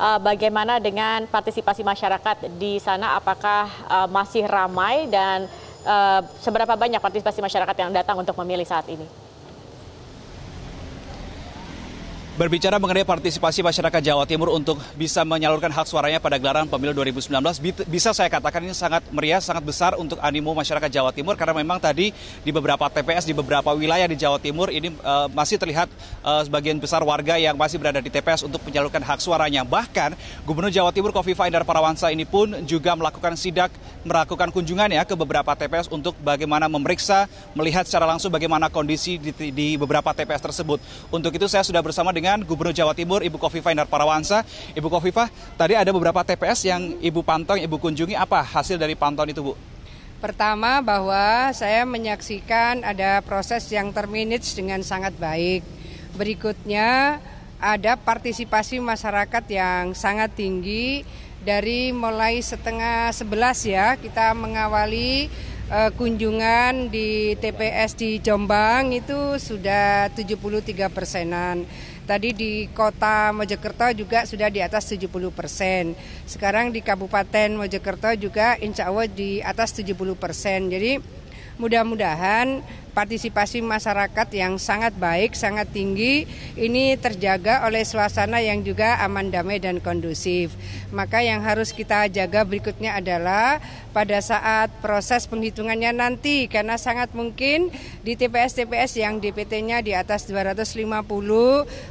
Eh, bagaimana dengan partisipasi masyarakat di sana? Apakah eh, masih ramai dan eh, seberapa banyak partisipasi masyarakat yang datang untuk memilih saat ini? Berbicara mengenai partisipasi masyarakat Jawa Timur untuk bisa menyalurkan hak suaranya pada gelaran pemilu 2019, bisa saya katakan ini sangat meriah, sangat besar untuk animo masyarakat Jawa Timur karena memang tadi di beberapa TPS di beberapa wilayah di Jawa Timur ini uh, masih terlihat uh, sebagian besar warga yang masih berada di TPS untuk menyalurkan hak suaranya. Bahkan Gubernur Jawa Timur Kofifa Indar Parawansa ini pun juga melakukan sidak, melakukan kunjungan ya ke beberapa TPS untuk bagaimana memeriksa, melihat secara langsung bagaimana kondisi di, di beberapa TPS tersebut. Untuk itu saya sudah bersama dengan pertanyaan Gubernur Jawa Timur Ibu Kofifa Indar Parawansa. Ibu Kofifa, tadi ada beberapa TPS yang Ibu pantau, Ibu kunjungi. Apa hasil dari pantauan itu, Bu? Pertama bahwa saya menyaksikan ada proses yang terminis dengan sangat baik. Berikutnya ada partisipasi masyarakat yang sangat tinggi dari mulai setengah sebelas ya kita mengawali eh, kunjungan di TPS di Jombang itu sudah 73 persenan. Tadi di kota Mojokerto juga sudah di atas 70 persen. Sekarang di Kabupaten Mojokerto juga insya Allah di atas 70 persen. Jadi Mudah-mudahan partisipasi masyarakat yang sangat baik, sangat tinggi, ini terjaga oleh suasana yang juga aman, damai, dan kondusif. Maka yang harus kita jaga berikutnya adalah pada saat proses penghitungannya nanti, karena sangat mungkin di TPS-TPS yang DPT-nya di atas 250,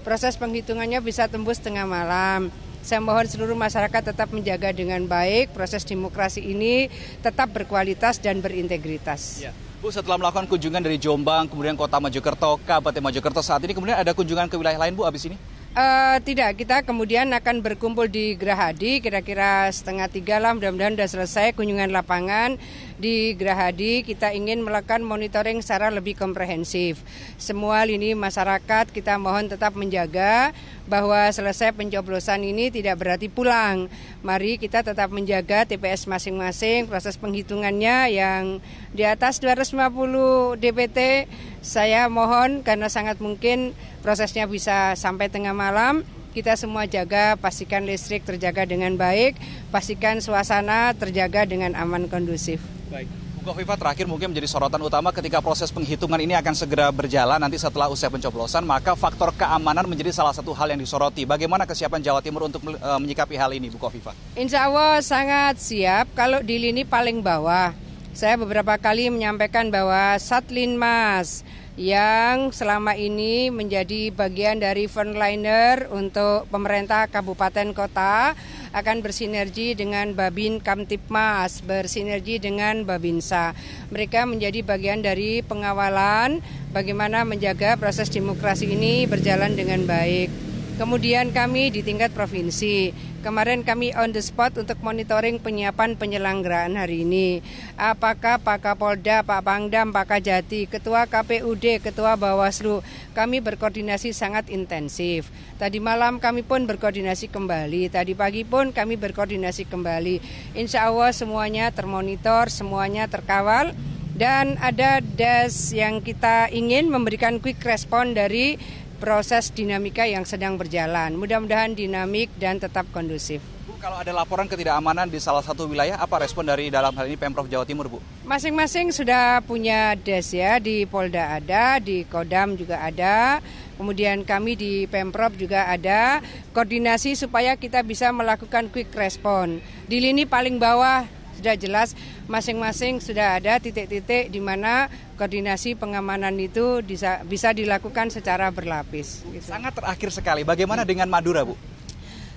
proses penghitungannya bisa tembus tengah malam. Saya mohon seluruh masyarakat tetap menjaga dengan baik proses demokrasi ini tetap berkualitas dan berintegritas. Ya. Bu, setelah melakukan kunjungan dari Jombang, kemudian Kota Mojokerto, Kabupaten Mojokerto saat ini, kemudian ada kunjungan ke wilayah lain, Bu, habis ini? Uh, tidak, kita kemudian akan berkumpul di Gerahadi kira-kira setengah tiga lah mudah-mudahan sudah selesai kunjungan lapangan di Gerahadi kita ingin melakukan monitoring secara lebih komprehensif semua lini masyarakat kita mohon tetap menjaga bahwa selesai pencoblosan ini tidak berarti pulang. Mari kita tetap menjaga TPS masing-masing, proses penghitungannya yang di atas 250 DPT. Saya mohon karena sangat mungkin prosesnya bisa sampai tengah malam. Kita semua jaga, pastikan listrik terjaga dengan baik, pastikan suasana terjaga dengan aman kondusif. Baik. Kofifa terakhir mungkin menjadi sorotan utama ketika proses penghitungan ini akan segera berjalan nanti setelah usai pencoblosan maka faktor keamanan menjadi salah satu hal yang disoroti. Bagaimana kesiapan Jawa Timur untuk eh, menyikapi hal ini Bu Kofifa? Insya Allah sangat siap kalau di lini paling bawah saya beberapa kali menyampaikan bahwa Satlinmas yang selama ini menjadi bagian dari frontliner untuk pemerintah kabupaten kota akan bersinergi dengan Babin Kamtipmas, bersinergi dengan Babinsa. Mereka menjadi bagian dari pengawalan bagaimana menjaga proses demokrasi ini berjalan dengan baik. Kemudian kami di tingkat provinsi. Kemarin kami on the spot untuk monitoring penyiapan penyelenggaraan hari ini. Apakah Pak Kapolda, Pak Pangdam, Pak Kajati, Ketua KPUD, Ketua Bawaslu, kami berkoordinasi sangat intensif. Tadi malam kami pun berkoordinasi kembali, tadi pagi pun kami berkoordinasi kembali. Insya Allah semuanya termonitor, semuanya terkawal dan ada das yang kita ingin memberikan quick respon dari proses dinamika yang sedang berjalan. Mudah-mudahan dinamik dan tetap kondusif. Bu, kalau ada laporan ketidakamanan di salah satu wilayah, apa respon dari dalam hal ini Pemprov Jawa Timur, Bu? Masing-masing sudah punya des ya, di Polda ada, di Kodam juga ada, kemudian kami di Pemprov juga ada koordinasi supaya kita bisa melakukan quick respon Di lini paling bawah sudah jelas masing-masing sudah ada titik-titik di mana koordinasi pengamanan itu bisa, bisa dilakukan secara berlapis. Gitu. Sangat terakhir sekali. Bagaimana dengan Madura, Bu?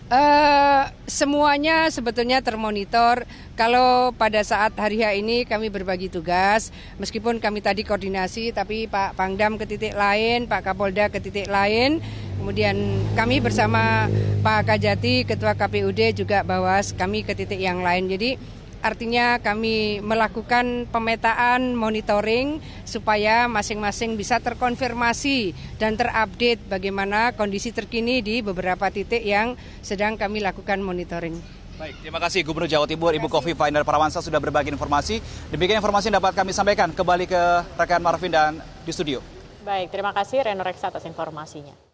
Uh, semuanya sebetulnya termonitor. Kalau pada saat hari H ini kami berbagi tugas, meskipun kami tadi koordinasi, tapi Pak Pangdam ke titik lain, Pak Kapolda ke titik lain, kemudian kami bersama Pak Kajati, Ketua KPUD juga Bawas, kami ke titik yang lain. Jadi Artinya kami melakukan pemetaan monitoring supaya masing-masing bisa terkonfirmasi dan terupdate bagaimana kondisi terkini di beberapa titik yang sedang kami lakukan monitoring. Baik, terima kasih Gubernur Jawa Timur Ibu Kofi Indar Parawansa sudah berbagi informasi. Demikian informasi yang dapat kami sampaikan kembali ke rekan Marvin dan di studio. Baik, terima kasih Renorex atas informasinya.